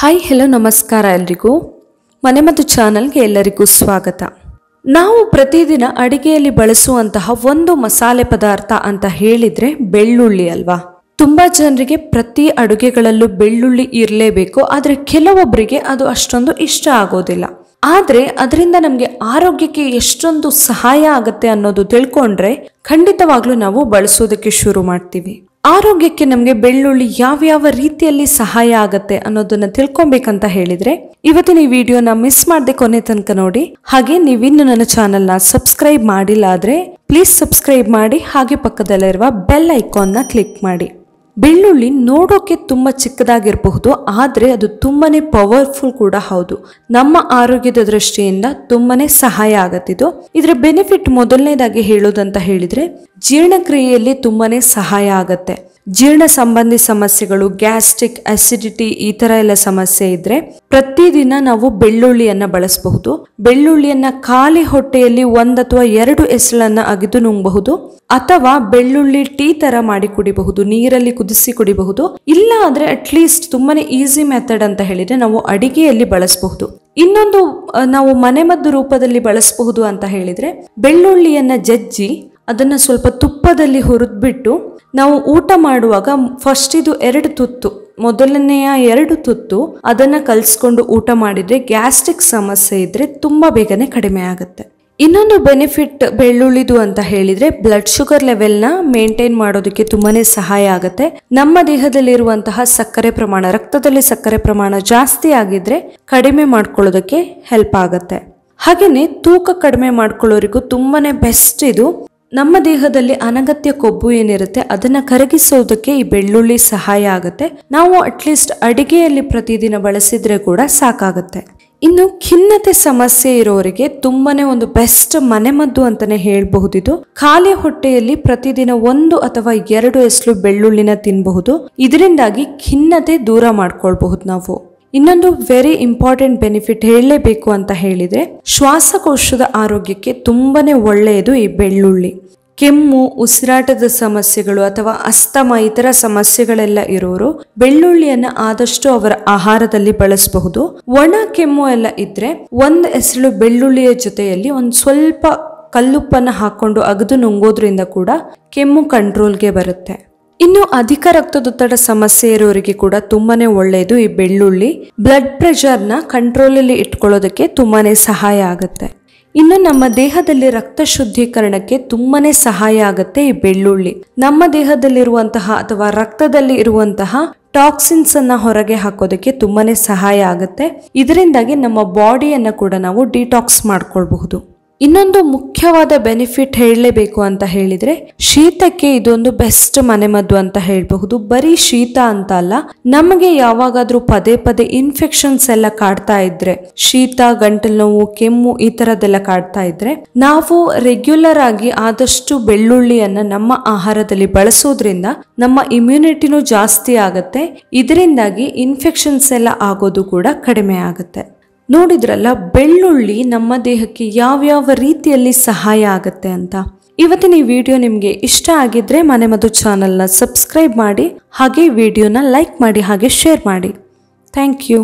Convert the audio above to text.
hi hello ನಮಸ್ಕಾರ ಎಲ್ರಿಗೂ ಮನೆ ಮತ್ತು ಚಾನಲ್ಗೆ ಎಲ್ಲರಿಗೂ ಸ್ವಾಗತ ನಾವು ಪ್ರತಿದಿನ ಅಡಿಗೆಯಲ್ಲಿ ಬಳಸುವಂತಹ ಒಂದು ಮಸಾಲೆ ಪದಾರ್ಥ ಅಂತ ಹೇಳಿದರೆ ಬೆಳ್ಳುಳ್ಳಿ ಅಲ್ವಾ ತುಂಬ ಜನರಿಗೆ ಪ್ರತಿ ಅಡುಗೆಗಳಲ್ಲೂ ಬೆಳ್ಳುಳ್ಳಿ ಇರಲೇಬೇಕು ಆದರೆ ಕೆಲವೊಬ್ಬರಿಗೆ ಅದು ಅಷ್ಟೊಂದು ಇಷ್ಟ ಆಗೋದಿಲ್ಲ ಆದರೆ ಅದರಿಂದ ನಮಗೆ ಆರೋಗ್ಯಕ್ಕೆ ಎಷ್ಟೊಂದು ಸಹಾಯ ಆಗುತ್ತೆ ಅನ್ನೋದು ತಿಳ್ಕೊಂಡ್ರೆ ಖಂಡಿತವಾಗ್ಲೂ ನಾವು ಬಳಸೋದಕ್ಕೆ ಶುರು ಮಾಡ್ತೀವಿ ಆರೋಗ್ಯಕ್ಕೆ ನಮಗೆ ಬೆಳ್ಳುಳ್ಳಿ ಯಾವ್ಯಾವ ರೀತಿಯಲ್ಲಿ ಸಹಾಯ ಆಗತ್ತೆ ಅನ್ನೋದನ್ನ ತಿಳ್ಕೊಬೇಕಂತ ಹೇಳಿದ್ರೆ ಇವತ್ತಿನ ಈ ವಿಡಿಯೋನ ಮಿಸ್ ಮಾಡದೆ ಕೊನೆ ತನಕ ನೋಡಿ ಹಾಗೆ ನೀವಿನ್ನು ನನ್ನ ಚಾನೆಲ್ನ ಸಬ್ಸ್ಕ್ರೈಬ್ ಮಾಡಿಲ್ಲ ಆದ್ರೆ ಪ್ಲೀಸ್ ಸಬ್ಸ್ಕ್ರೈಬ್ ಮಾಡಿ ಹಾಗೆ ಪಕ್ಕದಲ್ಲಿರುವ ಬೆಲ್ ಐಕಾನ್ನ ಕ್ಲಿಕ್ ಮಾಡಿ ಬೆಳ್ಳುಳ್ಳಿ ನೋಡೋಕೆ ತುಂಬ ಚಿಕ್ಕದಾಗಿರಬಹುದು ಆದರೆ ಅದು ತುಂಬಾನೇ ಪವರ್ಫುಲ್ ಕೂಡ ಹೌದು ನಮ್ಮ ಆರೋಗ್ಯದ ದೃಷ್ಟಿಯಿಂದ ತುಂಬಾನೇ ಸಹಾಯ ಆಗತ್ತಿದ್ದು ಇದರ ಬೆನಿಫಿಟ್ ಮೊದಲನೇದಾಗಿ ಹೇಳೋದಂತ ಹೇಳಿದ್ರೆ ಜೀರ್ಣಕ್ರಿಯೆಯಲ್ಲಿ ತುಂಬಾ ಸಹಾಯ ಆಗತ್ತೆ ಜೀರ್ಣ ಸಂಬಂಧಿ ಸಮಸ್ಯೆಗಳು ಗ್ಯಾಸ್ಟ್ರಿಕ್ ಅಸಿಡಿಟಿ ಈ ತರ ಎಲ್ಲ ಸಮಸ್ಯೆ ಇದ್ರೆ ಪ್ರತಿದಿನ ನಾವು ಬೆಳ್ಳುಳ್ಳಿಯನ್ನ ಬಳಸಬಹುದು ಬೆಳ್ಳುಳ್ಳಿಯನ್ನ ಖಾಲಿ ಹೊಟ್ಟೆಯಲ್ಲಿ ಒಂದ್ ಅಥವಾ ಎರಡು ಎಸಳನ್ನ ಅಗೆದು ನುಂಗಬಹುದು ಅಥವಾ ಬೆಳ್ಳುಳ್ಳಿ ಟೀ ತರ ಮಾಡಿ ಕುಡಿಬಹುದು ನೀರಲ್ಲಿ ಕುದಿಸಿ ಕುಡಿಬಹುದು ಇಲ್ಲ ಅಂದ್ರೆ ಅಟ್ಲೀಸ್ಟ್ ತುಂಬಾನೇ ಈಸಿ ಮೆಥಡ್ ಅಂತ ಹೇಳಿದ್ರೆ ನಾವು ಅಡಿಗೆಯಲ್ಲಿ ಬಳಸಬಹುದು ಇನ್ನೊಂದು ನಾವು ಮನೆಮದ್ದು ರೂಪದಲ್ಲಿ ಬಳಸಬಹುದು ಅಂತ ಹೇಳಿದ್ರೆ ಬೆಳ್ಳುಳ್ಳಿಯನ್ನ ಜಜ್ಜಿ ಅದನ್ನು ಸ್ವಲ್ಪ ತುಪ್ಪದಲ್ಲಿ ಹುರಿದ್ಬಿಟ್ಟು ನಾವು ಊಟ ಮಾಡುವಾಗ ಫಸ್ಟ್ ಇದು ಎರಡು ತುತ್ತು ಮೊದಲನೆಯ ಎರಡು ತುತ್ತು ಅದನ್ನು ಕಲಿಸ್ಕೊಂಡು ಊಟ ಮಾಡಿದರೆ ಗ್ಯಾಸ್ಟ್ರಿಕ್ ಸಮಸ್ಯೆ ಇದ್ದರೆ ತುಂಬ ಬೇಗನೆ ಕಡಿಮೆ ಆಗುತ್ತೆ ಇನ್ನೊಂದು ಬೆನಿಫಿಟ್ ಬೆಳ್ಳುಳ್ಳಿದು ಅಂತ ಹೇಳಿದರೆ ಬ್ಲಡ್ ಶುಗರ್ ಲೆವೆಲ್ನ ಮೇಂಟೈನ್ ಮಾಡೋದಕ್ಕೆ ತುಂಬಾ ಸಹಾಯ ಆಗುತ್ತೆ ನಮ್ಮ ದೇಹದಲ್ಲಿರುವಂತಹ ಸಕ್ಕರೆ ಪ್ರಮಾಣ ರಕ್ತದಲ್ಲಿ ಸಕ್ಕರೆ ಪ್ರಮಾಣ ಜಾಸ್ತಿ ಆಗಿದ್ರೆ ಕಡಿಮೆ ಮಾಡ್ಕೊಳ್ಳೋದಕ್ಕೆ ಹೆಲ್ಪ್ ಆಗುತ್ತೆ ಹಾಗೆಯೇ ತೂಕ ಕಡಿಮೆ ಮಾಡ್ಕೊಳ್ಳೋರಿಗೂ ತುಂಬಾ ಬೆಸ್ಟ್ ಇದು ನಮ್ಮ ದೇಹದಲ್ಲಿ ಅನಗತ್ಯ ಕೊಬ್ಬು ಏನಿರುತ್ತೆ ಅದನ್ನ ಕರಗಿಸೋದಕ್ಕೆ ಈ ಬೆಳ್ಳುಳ್ಳಿ ಸಹಾಯ ಆಗುತ್ತೆ ನಾವು ಅಟ್ಲೀಸ್ಟ್ ಅಡಿಗೆಯಲ್ಲಿ ಪ್ರತಿದಿನ ಬಳಸಿದ್ರೆ ಕೂಡ ಸಾಕಾಗುತ್ತೆ ಇನ್ನು ಖಿನ್ನತೆ ಸಮಸ್ಯೆ ಇರೋರಿಗೆ ತುಂಬಾನೇ ಒಂದು ಬೆಸ್ಟ್ ಮನೆಮದ್ದು ಅಂತಾನೆ ಹೇಳಬಹುದಿದು ಖಾಲಿ ಹೊಟ್ಟೆಯಲ್ಲಿ ಪ್ರತಿದಿನ ಒಂದು ಅಥವಾ ಎರಡು ಎಸ್ಲು ಬೆಳ್ಳುಳ್ಳಿನ ತಿನ್ನಬಹುದು ಇದರಿಂದಾಗಿ ಖಿನ್ನತೆ ದೂರ ಮಾಡ್ಕೊಳ್ಬಹುದು ನಾವು ಇನ್ನೊಂದು ವೆರಿ ಇಂಪಾರ್ಟೆಂಟ್ ಬೆನಿಫಿಟ್ ಹೇಳಲೇಬೇಕು ಅಂತ ಹೇಳಿದರೆ ಶ್ವಾಸಕೋಶದ ಆರೋಗ್ಯಕ್ಕೆ ತುಂಬನೇ ಒಳ್ಳೆಯದು ಈ ಬೆಳ್ಳುಳ್ಳಿ ಕೆಮ್ಮು ಉಸಿರಾಟದ ಸಮಸ್ಯೆಗಳು ಅಥವಾ ಅಸ್ತಮ ಇತರ ಸಮಸ್ಯೆಗಳೆಲ್ಲ ಇರೋರು ಬೆಳ್ಳುಳ್ಳಿಯನ್ನು ಆದಷ್ಟು ಅವರ ಆಹಾರದಲ್ಲಿ ಬಳಸಬಹುದು ಒಣ ಕೆಮ್ಮು ಎಲ್ಲ ಇದ್ರೆ ಒಂದ್ ಹೆಸರು ಬೆಳ್ಳುಳ್ಳಿಯ ಜೊತೆಯಲ್ಲಿ ಒಂದು ಸ್ವಲ್ಪ ಕಲ್ಲುಪ್ಪನ್ನು ಹಾಕೊಂಡು ಅಗದು ನುಂಗೋದ್ರಿಂದ ಕೂಡ ಕೆಮ್ಮು ಕಂಟ್ರೋಲ್ಗೆ ಬರುತ್ತೆ ಇನ್ನು ಅಧಿಕ ರಕ್ತದೊತ್ತಡ ಸಮಸ್ಯೆ ಇರೋರಿಗೆ ಕೂಡ ತುಂಬಾನೇ ಒಳ್ಳೆಯದು ಈ ಬೆಳ್ಳುಳ್ಳಿ ಬ್ಲಡ್ ಪ್ರೆಷರ್ನ ಕಂಟ್ರೋಲಲ್ಲಿ ಇಟ್ಕೊಳ್ಳೋದಕ್ಕೆ ತುಂಬಾನೇ ಸಹಾಯ ಆಗುತ್ತೆ ಇನ್ನು ನಮ್ಮ ದೇಹದಲ್ಲಿ ರಕ್ತ ಶುದ್ಧೀಕರಣಕ್ಕೆ ತುಂಬಾನೇ ಸಹಾಯ ಆಗುತ್ತೆ ಈ ಬೆಳ್ಳುಳ್ಳಿ ನಮ್ಮ ದೇಹದಲ್ಲಿರುವಂತಹ ಅಥವಾ ರಕ್ತದಲ್ಲಿ ಇರುವಂತಹ ಟಾಕ್ಸಿನ್ಸ್ ಅನ್ನ ಹೊರಗೆ ಹಾಕೋದಕ್ಕೆ ತುಂಬಾನೇ ಸಹಾಯ ಆಗುತ್ತೆ ಇದರಿಂದಾಗಿ ನಮ್ಮ ಬಾಡಿಯನ್ನು ಕೂಡ ನಾವು ಡಿಟಾಕ್ಸ್ ಮಾಡ್ಕೊಳ್ಬಹುದು ಇನ್ನೊಂದು ಮುಖ್ಯವಾದ ಬೆನಿಫಿಟ್ ಹೇಳಲೇಬೇಕು ಅಂತ ಹೇಳಿದ್ರೆ ಶೀತಕ್ಕೆ ಇದೊಂದು ಬೆಸ್ಟ್ ಮನೆಮದ್ದು ಅಂತ ಹೇಳಬಹುದು ಬರೀ ಶೀತ ಅಂತ ಅಲ್ಲ ನಮಗೆ ಯಾವಾಗಾದ್ರೂ ಪದೇ ಪದೇ ಇನ್ಫೆಕ್ಷನ್ಸ್ ಎಲ್ಲ ಕಾಡ್ತಾ ಇದ್ರೆ ಶೀತ ಗಂಟಲು ನೋವು ಕೆಮ್ಮು ಈ ತರದೆಲ್ಲ ಕಾಡ್ತಾ ಇದ್ರೆ ನಾವು ರೆಗ್ಯುಲರ್ ಆಗಿ ಆದಷ್ಟು ಬೆಳ್ಳುಳ್ಳಿಯನ್ನ ನಮ್ಮ ಆಹಾರದಲ್ಲಿ ಬಳಸೋದ್ರಿಂದ ನಮ್ಮ ಇಮ್ಯುನಿಟಿನೂ ಜಾಸ್ತಿ ಆಗುತ್ತೆ ಇದರಿಂದಾಗಿ ಇನ್ಫೆಕ್ಷನ್ಸ್ ಎಲ್ಲ ಆಗೋದು ಕೂಡ ಕಡಿಮೆ ಆಗುತ್ತೆ ನೋಡಿದ್ರಲ್ಲ ಬೆಳ್ಳುಳ್ಳಿ ನಮ್ಮ ದೇಹಕ್ಕೆ ಯಾವ್ಯಾವ ರೀತಿಯಲ್ಲಿ ಸಹಾಯ ಆಗುತ್ತೆ ಅಂತ ಇವತ್ತಿನ ಈ ವಿಡಿಯೋ ನಿಮಗೆ ಇಷ್ಟ ಆಗಿದ್ರೆ ಮನೆ ಮಧು ಚಾನಲ್ನ ಸಬ್ಸ್ಕ್ರೈಬ್ ಮಾಡಿ ಹಾಗೆ ವಿಡಿಯೋನ ಲೈಕ್ ಮಾಡಿ ಹಾಗೆ ಶೇರ್ ಮಾಡಿ ಥ್ಯಾಂಕ್ ಯು